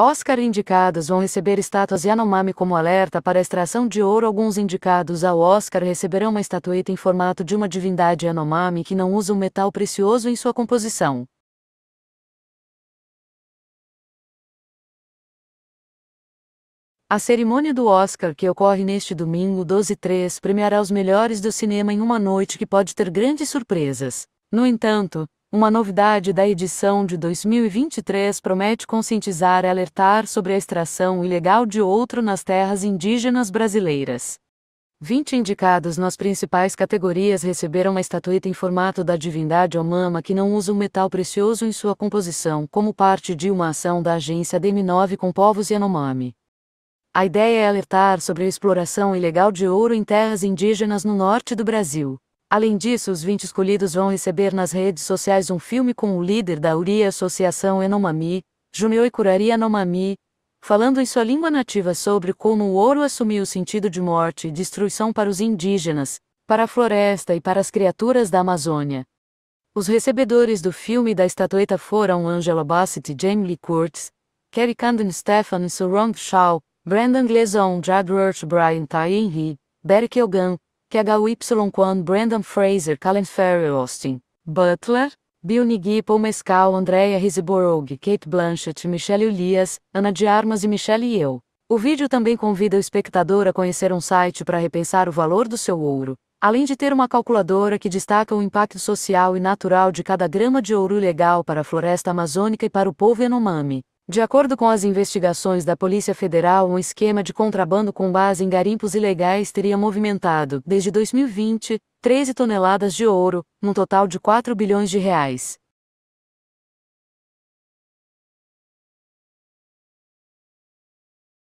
Oscar indicados vão receber estátuas Yanomami como alerta para a extração de ouro. Alguns indicados ao Oscar receberão uma estatueta em formato de uma divindade Yanomami que não usa um metal precioso em sua composição. A cerimônia do Oscar, que ocorre neste domingo 12 3, premiará os melhores do cinema em uma noite que pode ter grandes surpresas. No entanto, uma novidade da edição de 2023 promete conscientizar e alertar sobre a extração ilegal de outro nas terras indígenas brasileiras. 20 indicados nas principais categorias receberam uma estatueta em formato da divindade Omama que não usa um metal precioso em sua composição, como parte de uma ação da agência DM9 com povos Yanomami. A ideia é alertar sobre a exploração ilegal de ouro em terras indígenas no norte do Brasil. Além disso, os 20 escolhidos vão receber nas redes sociais um filme com o líder da URI Associação Enomami, Junioi Curaria Enomami, falando em sua língua nativa sobre como o ouro assumiu o sentido de morte e destruição para os indígenas, para a floresta e para as criaturas da Amazônia. Os recebedores do filme e da estatueta foram Angela Bassett e Jamie Lee Curtis, Kerry Camden Stephan e Surong Shaw, Brandon Gleason, Jad Roach Brian Henry, Derek Elgan, HY kwan Brandon Fraser Calen Ferry Austin, Butler, Bill Paul Mescal Andrea Riseborough Kate Blanchett Michelle Elias, Ana de Armas e Michelle e eu. O vídeo também convida o espectador a conhecer um site para repensar o valor do seu ouro, além de ter uma calculadora que destaca o impacto social e natural de cada grama de ouro legal para a floresta amazônica e para o povo Yanomami. De acordo com as investigações da Polícia Federal, um esquema de contrabando com base em garimpos ilegais teria movimentado, desde 2020, 13 toneladas de ouro, num total de 4 bilhões de reais.